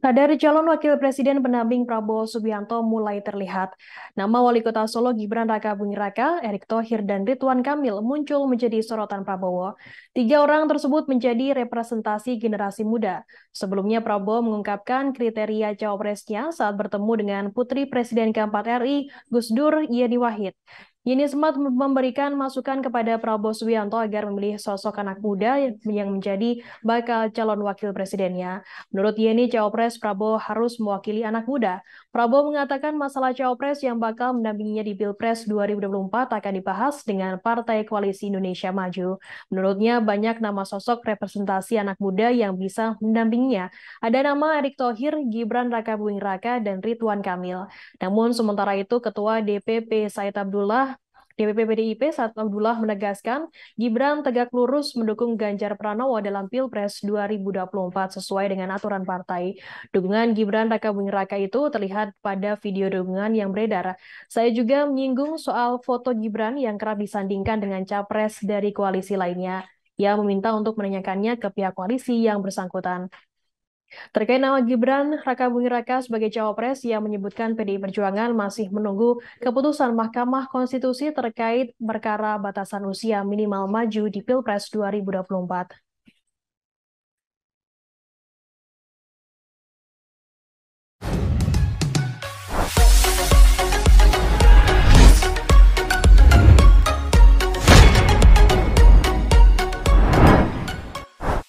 dari calon wakil presiden pendamping Prabowo Subianto mulai terlihat. Nama wali kota Solo Gibran Raka Bung Raka, Erick Thohir, dan Ridwan Kamil muncul menjadi sorotan Prabowo. Tiga orang tersebut menjadi representasi generasi muda. Sebelumnya Prabowo mengungkapkan kriteria cawapresnya saat bertemu dengan putri Presiden keempat RI, Gus Dur Yeni Wahid. Yeni sempat memberikan masukan kepada Prabowo Subianto agar memilih sosok anak muda yang menjadi bakal calon wakil presidennya. Menurut Yeni, cawapres Prabowo harus mewakili anak muda. Prabowo mengatakan masalah cawapres yang bakal mendampinginya di Pilpres 2024 akan dibahas dengan Partai Koalisi Indonesia Maju. Menurutnya, banyak nama sosok representasi anak muda yang bisa mendampinginya. Ada nama Erick Thohir, Gibran Raka Raka, dan Ridwan Kamil. Namun, sementara itu, Ketua DPP Said Abdullah DPP PDIP saat Abdullah menegaskan Gibran tegak lurus mendukung Ganjar Pranowo dalam Pilpres 2024 sesuai dengan aturan partai. Dukungan Gibran Raka Buming Raka itu terlihat pada video dukungan yang beredar. Saya juga menyinggung soal foto Gibran yang kerap disandingkan dengan capres dari koalisi lainnya. Ia meminta untuk menanyakannya ke pihak koalisi yang bersangkutan. Terkait nama Gibran Raka Bumi Raka sebagai cawapres, yang menyebutkan PDI Perjuangan masih menunggu keputusan Mahkamah Konstitusi terkait perkara batasan usia minimal maju di Pilpres 2024.